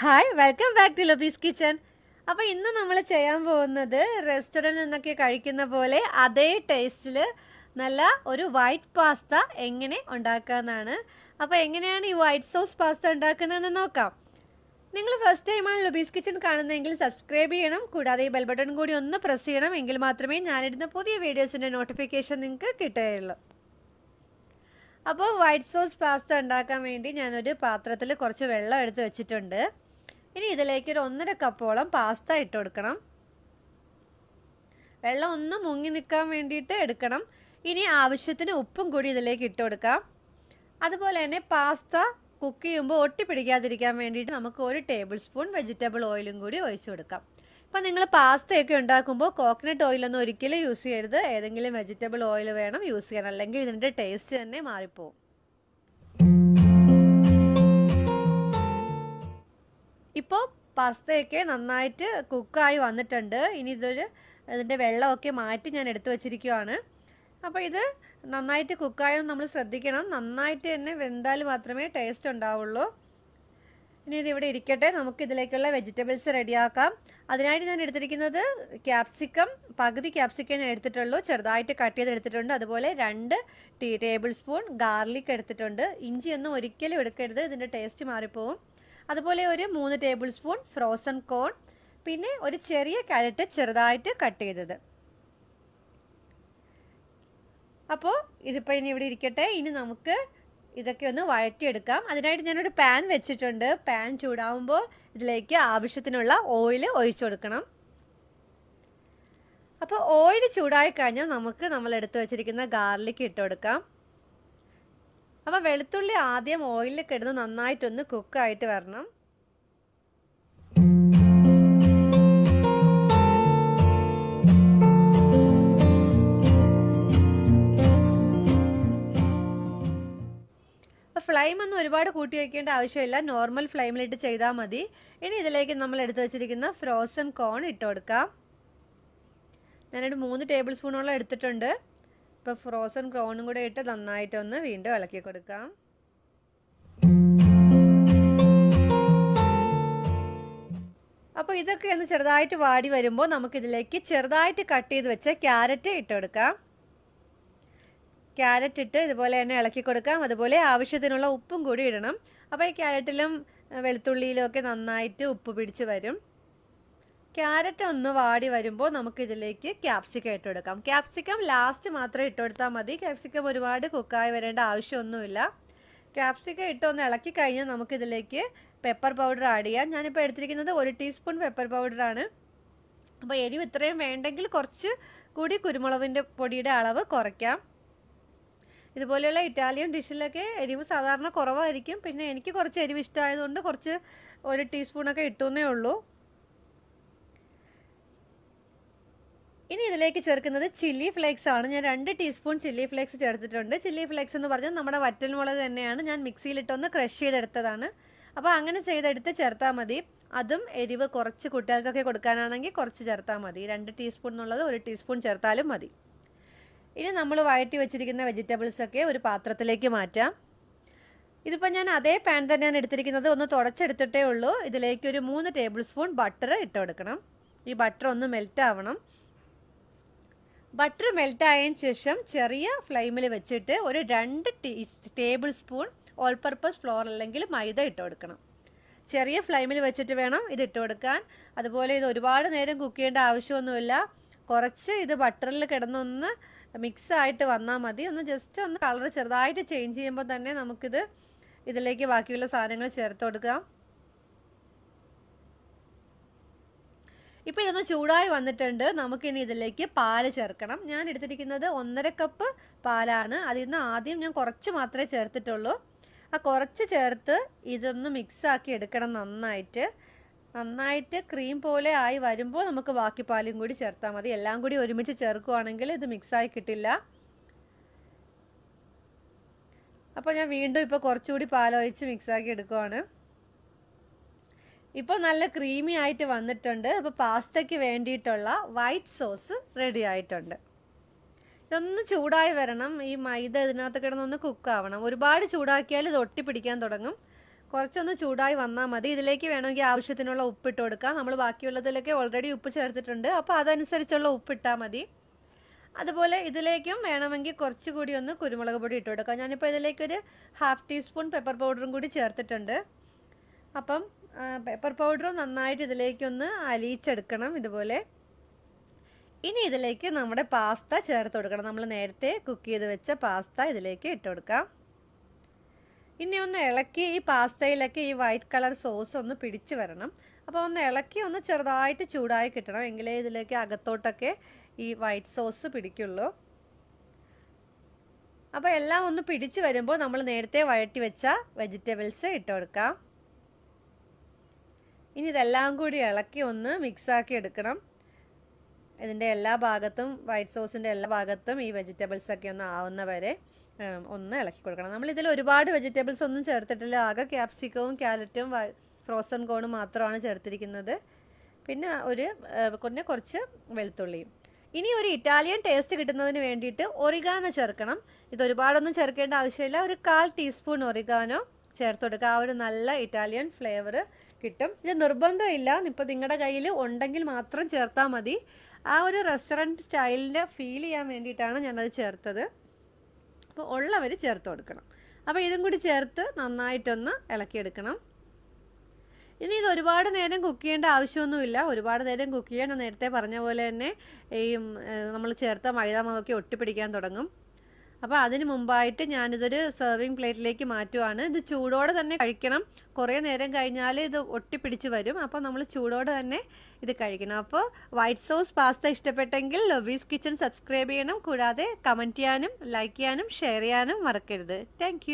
hi welcome back to Labi's kitchen അപ്പോൾ ഇന്ന് നമ്മൾ ചെയ്യാൻ പോകുന്നത് റെസ്റ്റോറൻറ്റിൽ നിന്നൊക്കെ കഴിക്കുന്ന പോലെ അതേ ടേസ്റ്റിൽ നല്ല ഒരു വൈറ്റ് പാസ്ത എങ്ങനെ ഉണ്ടാക്കാന്നാണ് അപ്പോൾ എങ്ങനെയാണ് ഈ വൈറ്റ് സോസ് പാസ്ത ഉണ്ടാക്കുന്നതെന്ന് നോക്കാം നിങ്ങൾ ഫസ്റ്റ് ടൈമാണ് ലുബീസ് കിച്ചൺ കാണുന്നതെങ്കിൽ സബ്സ്ക്രൈബ് ചെയ്യണം കൂടാതെ ഈ ബെൽ ബട്ടൺ കൂടി ഒന്ന് പ്രസ് ചെയ്യണം എങ്കിൽ മാത്രമേ ഞാനിടുന്ന പുതിയ വീഡിയോസിൻ്റെ നോട്ടിഫിക്കേഷൻ നിങ്ങൾക്ക് കിട്ടുകയുള്ളൂ അപ്പോൾ വൈറ്റ് സോസ് പാസ്ത ഉണ്ടാക്കാൻ വേണ്ടി ഞാനൊരു പാത്രത്തിൽ കുറച്ച് വെള്ളം എടുത്ത് വെച്ചിട്ടുണ്ട് ഇനി ഇതിലേക്ക് ഒരു ഒന്നര കപ്പോളം പാസ്ത ഇട്ട് കൊടുക്കണം വെള്ളം ഒന്ന് മുങ്ങി നിൽക്കാൻ വേണ്ടിയിട്ട് എടുക്കണം ഇനി ആവശ്യത്തിന് ഉപ്പും കൂടി ഇതിലേക്ക് ഇട്ട് കൊടുക്കാം അതുപോലെ തന്നെ പാസ്ത കുക്ക് ചെയ്യുമ്പോൾ ഒട്ടിപ്പിടിക്കാതിരിക്കാൻ വേണ്ടിയിട്ട് നമുക്ക് ഒരു ടേബിൾ സ്പൂൺ വെജിറ്റബിൾ ഓയിലും കൂടി ഒഴിച്ച് കൊടുക്കാം ഇപ്പം നിങ്ങൾ പാസ്തയൊക്കെ ഉണ്ടാക്കുമ്പോൾ കോക്കനട്ട് ഓയിലൊന്നും ഒരിക്കലും യൂസ് ചെയ്യരുത് ഏതെങ്കിലും വെജിറ്റബിൾ ഓയിൽ വേണം യൂസ് ചെയ്യാൻ അല്ലെങ്കിൽ ഇതിൻ്റെ ടേസ്റ്റ് തന്നെ മാറിപ്പോവും ഇപ്പോൾ പാസ്തയൊക്കെ നന്നായിട്ട് കുക്കായി വന്നിട്ടുണ്ട് ഇനി ഇതൊരു ഇതിൻ്റെ വെള്ളമൊക്കെ മാറ്റി ഞാൻ എടുത്തു വച്ചിരിക്കുവാണ് അപ്പോൾ ഇത് നന്നായിട്ട് കുക്കായാലും നമ്മൾ ശ്രദ്ധിക്കണം നന്നായിട്ട് തന്നെ വെന്താൽ മാത്രമേ ടേസ്റ്റ് ഉണ്ടാവുള്ളൂ ഇനി ഇതിവിടെ ഇരിക്കട്ടെ നമുക്ക് ഇതിലേക്കുള്ള വെജിറ്റബിൾസ് റെഡിയാക്കാം അതിനായിട്ട് ഞാൻ എടുത്തിരിക്കുന്നത് ക്യാപ്സിക്കം പകുതി ക്യാപ്സിക്കം ഞാൻ എടുത്തിട്ടുള്ളൂ ചെറുതായിട്ട് കട്ട് ചെയ്ത് എടുത്തിട്ടുണ്ട് അതുപോലെ രണ്ട് ടീ ടേബിൾ സ്പൂൺ ഗാർലിക് എടുത്തിട്ടുണ്ട് ഇഞ്ചിയൊന്നും ഒരിക്കലും എടുക്കരുത് ഇതിൻ്റെ ടേസ്റ്റ് മാറിപ്പോവും അതുപോലെ ഒരു മൂന്ന് ടേബിൾ സ്പൂൺ ഫ്രോസൺ കോൺ പിന്നെ ഒരു ചെറിയ ക്യാരറ്റ് ചെറുതായിട്ട് കട്ട് ചെയ്തത് അപ്പോൾ ഇതിപ്പോൾ ഇനി ഇവിടെ ഇരിക്കട്ടെ ഇനി നമുക്ക് ഇതൊക്കെ ഒന്ന് വഴറ്റിയെടുക്കാം അതിനായിട്ട് ഞാനൊരു പാൻ വെച്ചിട്ടുണ്ട് പാൻ ചൂടാവുമ്പോൾ ഇതിലേക്ക് ആവശ്യത്തിനുള്ള ഓയിൽ ഒഴിച്ചു കൊടുക്കണം അപ്പോൾ ഓയിൽ ചൂടായി കഴിഞ്ഞാൽ നമുക്ക് നമ്മൾ എടുത്തു വെച്ചിരിക്കുന്ന ഗാർലിക് ഇട്ട് കൊടുക്കാം അപ്പോൾ വെളുത്തുള്ളി ആദ്യം ഓയിലിൽ കിടന്ന് നന്നായിട്ടൊന്ന് കുക്കായിട്ട് വരണം ഫ്ലൈം ഒന്നും ഒരുപാട് കൂട്ടി വയ്ക്കേണ്ട ആവശ്യമില്ല നോർമൽ ഫ്ലൈമിലിട്ട് ചെയ്താൽ മതി ഇനി ഇതിലേക്ക് നമ്മൾ എടുത്തു വെച്ചിരിക്കുന്ന ഫ്രോസൺ കോൺ ഇട്ട് കൊടുക്കാം ഞാനൊരു മൂന്ന് ടേബിൾ സ്പൂണോളം എടുത്തിട്ടുണ്ട് ഇപ്പോൾ ഫ്രോസൺ ക്രോണും കൂടെ ഇട്ട് നന്നായിട്ടൊന്ന് വീണ്ടും ഇളക്കി കൊടുക്കാം അപ്പോൾ ഇതൊക്കെ ഒന്ന് ചെറുതായിട്ട് വാടി വരുമ്പോൾ നമുക്കിതിലേക്ക് ചെറുതായിട്ട് കട്ട് ചെയ്ത് വെച്ച ക്യാരറ്റ് ഇട്ട് കൊടുക്കാം ക്യാരറ്റ് ഇട്ട് ഇതുപോലെ തന്നെ ഇളക്കി കൊടുക്കാം അതുപോലെ ആവശ്യത്തിനുള്ള ഉപ്പും കൂടി ഇടണം അപ്പോൾ ഈ ക്യാരറ്റിലും വെളുത്തുള്ളിയിലും ഒക്കെ നന്നായിട്ട് ഉപ്പ് പിടിച്ച് വരും ക്യാരറ്റ് ഒന്ന് വാടി വരുമ്പോൾ നമുക്ക് ഇതിലേക്ക് ക്യാപ്സിക്കം ഇട്ടുകൊടുക്കാം ക്യാപ്സിക്കം ലാസ്റ്റ് മാത്രം ഇട്ടുകൊടുത്താൽ മതി ക്യാപ്സിക്കം ഒരുപാട് കുക്കായി വരേണ്ട ആവശ്യമൊന്നുമില്ല ക്യാപ്സിക്കം ഇട്ട് ഒന്ന് ഇളക്കി കഴിഞ്ഞാൽ നമുക്കിതിലേക്ക് പെപ്പർ പൗഡർ ആഡ് ചെയ്യാം ഞാനിപ്പോൾ എടുത്തിരിക്കുന്നത് ഒരു ടീസ്പൂൺ പെപ്പർ പൗഡറാണ് അപ്പോൾ എരിവ് ഇത്രയും വേണ്ടെങ്കിൽ കുറച്ച് കൂടി കുരുമുളകിൻ്റെ പൊടിയുടെ അളവ് കുറയ്ക്കാം ഇതുപോലെയുള്ള ഇറ്റാലിയൻ ഡിഷിലൊക്കെ എരിവ് സാധാരണ കുറവായിരിക്കും പിന്നെ എനിക്ക് കുറച്ച് എരിവ് ഇഷ്ടമായതുകൊണ്ട് കുറച്ച് ഒരു ടീസ്പൂണൊക്കെ ഇട്ടുന്നേ ഉള്ളൂ ഇനി ഇതിലേക്ക് ചേർക്കുന്നത് ചില്ലി ഫ്ലേക്സ് ആണ് ഞാൻ രണ്ട് ടീസ്പൂൺ ചില്ലി ഫ്ലേക്സ് ചേർത്തിട്ടുണ്ട് ചില്ലി ഫ്ലേക്സ് എന്ന് പറഞ്ഞാൽ നമ്മുടെ വറ്റൽമുളക് തന്നെയാണ് ഞാൻ മിക്സിയിലിട്ടൊന്ന് ക്രഷ് ചെയ്തെടുത്തതാണ് അപ്പോൾ അങ്ങനെ ചെയ്തെടുത്ത് ചേർത്താൽ മതി അതും എരിവ് കുറച്ച് കുട്ടികൾക്കൊക്കെ കൊടുക്കാനാണെങ്കിൽ കുറച്ച് ചേർത്താൽ മതി രണ്ട് ടീസ്പൂൺ എന്നുള്ളത് ഒരു ടീസ്പൂൺ ചേർത്താലും മതി ഇനി നമ്മൾ വഴറ്റി വെച്ചിരിക്കുന്ന വെജിറ്റബിൾസൊക്കെ ഒരു പാത്രത്തിലേക്ക് മാറ്റാം ഇതിപ്പോൾ ഞാൻ അതേ പാൻ തന്നെയാണ് എടുത്തിരിക്കുന്നത് ഒന്ന് തുടച്ചെടുത്തിട്ടേ ഉള്ളൂ ഇതിലേക്ക് ഒരു മൂന്ന് ടേബിൾ സ്പൂൺ ബട്ടർ ഇട്ട് കൊടുക്കണം ഈ ബട്ടർ ഒന്ന് മെൽറ്റ് ആവണം ബട്ടർ മെൽറ്റ് ആയതിന് ശേഷം ചെറിയ ഫ്ലെയിമിൽ വെച്ചിട്ട് ഒരു രണ്ട് tea tablespoon all purpose flour അല്ലെങ്കിൽ മൈദ ഇട്ട് കൊടുക്കണം ചെറിയ ഫ്ലെയിമിൽ വെച്ചിട്ട് വേണം ഇത് ഇട്ട് കൊടുക്കാൻ അതുപോലെ ഇത് ഒരുപാട് നേരം കുക്ക് ചെയ്യേണ്ട ആവശ്യമൊന്നുമില്ല കുറച്ച് ഇത് ബട്ടറിൽ കിടന്നൊന്ന് മിക്സ് ആയിട്ട് വന്നാൽ മതി ഒന്ന് ജസ്റ്റ് ഒന്ന് കളർ ചെറുതായിട്ട് ചേഞ്ച് ചെയ്യുമ്പോൾ തന്നെ നമുക്കിത് ഇതിലേക്ക് ബാക്കിയുള്ള സാധനങ്ങൾ ചേർത്ത് കൊടുക്കാം ഇപ്പോൾ ഇതൊന്ന് ചൂടായി വന്നിട്ടുണ്ട് നമുക്കിനി ഇതിലേക്ക് പാല് ചേർക്കണം ഞാൻ എടുത്തിരിക്കുന്നത് ഒന്നര കപ്പ് പാലാണ് അതിൽ നിന്ന് ആദ്യം ഞാൻ കുറച്ച് മാത്രമേ ചേർത്തിട്ടുള്ളൂ ആ കുറച്ച് ചേർത്ത് ഇതൊന്ന് മിക്സാക്കി എടുക്കണം നന്നായിട്ട് നന്നായിട്ട് ക്രീം പോലെ ആയി വരുമ്പോൾ നമുക്ക് ബാക്കി പാലും കൂടി ചേർത്താൽ മതി എല്ലാം കൂടി ഒരുമിച്ച് ചേർക്കുവാണെങ്കിൽ ഇത് മിക്സായി കിട്ടില്ല അപ്പോൾ ഞാൻ വീണ്ടും ഇപ്പോൾ കുറച്ചുകൂടി പാലൊഴിച്ച് മിക്സാക്കി എടുക്കുവാണ് ഇപ്പോൾ നല്ല ക്രീമി ആയിട്ട് വന്നിട്ടുണ്ട് അപ്പോൾ പാസ്തയ്ക്ക് വേണ്ടിയിട്ടുള്ള വൈറ്റ് സോസ് റെഡി ആയിട്ടുണ്ട് ഇതൊന്ന് ചൂടായി വരണം ഈ മൈദ ഇതിനകത്ത് കിടന്നൊന്ന് കുക്ക് ആവണം ഒരുപാട് ചൂടാക്കിയാൽ ഇത് ഒട്ടിപ്പിടിക്കാൻ തുടങ്ങും കുറച്ചൊന്ന് ചൂടായി വന്നാൽ മതി ഇതിലേക്ക് വേണമെങ്കിൽ ആവശ്യത്തിനുള്ള ഉപ്പ് കൊടുക്കാം നമ്മൾ ബാക്കിയുള്ളതിലൊക്കെ ഓൾറെഡി ഉപ്പ് ചേർത്തിട്ടുണ്ട് അപ്പോൾ അതനുസരിച്ചുള്ള ഉപ്പ് മതി അതുപോലെ ഇതിലേക്കും വേണമെങ്കിൽ കുറച്ചുകൂടി ഒന്ന് കുരുമുളക് പൊടി ഇട്ട് കൊടുക്കാം ഞാനിപ്പോൾ ഇതിലേക്കൊരു ഹാഫ് ടീസ്പൂൺ പെപ്പർ പൗഡറും കൂടി ചേർത്തിട്ടുണ്ട് അപ്പം പെപ്പർ പൗഡറും നന്നായിട്ട് ഇതിലേക്കൊന്ന് അലിയിച്ചെടുക്കണം ഇതുപോലെ ഇനി ഇതിലേക്ക് നമ്മുടെ പാസ്ത ചേർത്ത് കൊടുക്കണം നമ്മൾ നേരത്തെ കുക്ക് ചെയ്ത് വെച്ച പാസ്ത ഇതിലേക്ക് ഇട്ട് കൊടുക്കാം ഇനി ഒന്ന് ഇളക്കി ഈ പാസ്തയിലൊക്കെ ഈ വൈറ്റ് കളർ സോസ് ഒന്ന് പിടിച്ചു വരണം അപ്പോൾ ഒന്ന് ഇളക്കി ഒന്ന് ചെറുതായിട്ട് ചൂടായി കിട്ടണം എങ്കിലേ ഇതിലേക്ക് അകത്തോട്ടൊക്കെ ഈ വൈറ്റ് സോസ് പിടിക്കുള്ളൂ അപ്പോൾ എല്ലാം ഒന്ന് പിടിച്ചു വരുമ്പോൾ നമ്മൾ നേരത്തെ വഴറ്റി വെച്ച വെജിറ്റബിൾസ് ഇട്ട് കൊടുക്കാം ഇനി ഇതെല്ലാം കൂടി ഇളക്കി ഒന്ന് മിക്സാക്കി എടുക്കണം ഇതിൻ്റെ എല്ലാ ഭാഗത്തും വൈറ്റ് സോസിൻ്റെ എല്ലാ ഭാഗത്തും ഈ വെജിറ്റബിൾസ് ഒക്കെ ഒന്ന് ആവുന്ന വരെ ഒന്ന് ഇളക്കി കൊടുക്കണം നമ്മൾ ഇതിൽ ഒരുപാട് വെജിറ്റബിൾസ് ഒന്നും ചേർത്തിട്ടില്ല ആകെ ക്യാപ്സിക്കവും ക്യാരറ്റും ഫ്രോസൺ കോണും മാത്രമാണ് ചേർത്തിരിക്കുന്നത് പിന്നെ ഒരു പിന്നെ കുറച്ച് വെളുത്തുള്ളിയും ഇനി ഒരു ഇറ്റാലിയൻ ടേസ്റ്റ് കിട്ടുന്നതിന് വേണ്ടിയിട്ട് ഒറിഗാനോ ചേർക്കണം ഇത് ഒരുപാടൊന്നും ചേർക്കേണ്ട ആവശ്യമില്ല ഒരു കാൽ ടീസ്പൂൺ ഒറിഗാനോ ചേർത്ത് കൊടുക്കുക ആ ഒരു നല്ല ഇറ്റാലിയൻ ഫ്ലേവർ കിട്ടും ഇത് നിർബന്ധമില്ല ഇപ്പോൾ നിങ്ങളുടെ കയ്യിൽ ഉണ്ടെങ്കിൽ മാത്രം ചേർത്താൽ മതി ആ ഒരു റെസ്റ്റോറൻറ്റ് സ്റ്റൈലിൻ്റെ ഫീൽ ചെയ്യാൻ വേണ്ടിയിട്ടാണ് ഞാനത് ചേർത്തത് അപ്പോൾ ഉള്ളവർ ചേർത്ത് കൊടുക്കണം അപ്പോൾ ഇതും കൂടി ചേർത്ത് നന്നായിട്ടൊന്ന് ഇളക്കിയെടുക്കണം ഇനി ഇത് ഒരുപാട് നേരം കുക്ക് ചെയ്യേണ്ട ആവശ്യമൊന്നുമില്ല ഒരുപാട് നേരം കുക്ക് ചെയ്യാൻ നേരത്തെ പറഞ്ഞ പോലെ തന്നെ ഈ നമ്മൾ ചേർത്ത മൈദ മാവൊക്കെ ഒട്ടിപ്പിടിക്കാൻ തുടങ്ങും അപ്പോൾ അതിന് മുമ്പായിട്ട് ഞാനിതൊരു സെർവിങ് പ്ലേറ്റിലേക്ക് മാറ്റുവാണ് ഇത് ചൂടോടെ തന്നെ കഴിക്കണം കുറേ നേരം കഴിഞ്ഞാൽ ഇത് ഒട്ടിപ്പിടിച്ച് വരും അപ്പോൾ നമ്മൾ ചൂടോടെ തന്നെ ഇത് കഴിക്കണം അപ്പോൾ വൈറ്റ് സോസ് പാസ്ത ഇഷ്ടപ്പെട്ടെങ്കിൽ ലൊബീസ് കിച്ചൺ സബ്സ്ക്രൈബ് ചെയ്യണം കൂടാതെ കമൻറ്റ് ചെയ്യാനും ലൈക്ക് ചെയ്യാനും ഷെയർ ചെയ്യാനും മറക്കരുത് താങ്ക്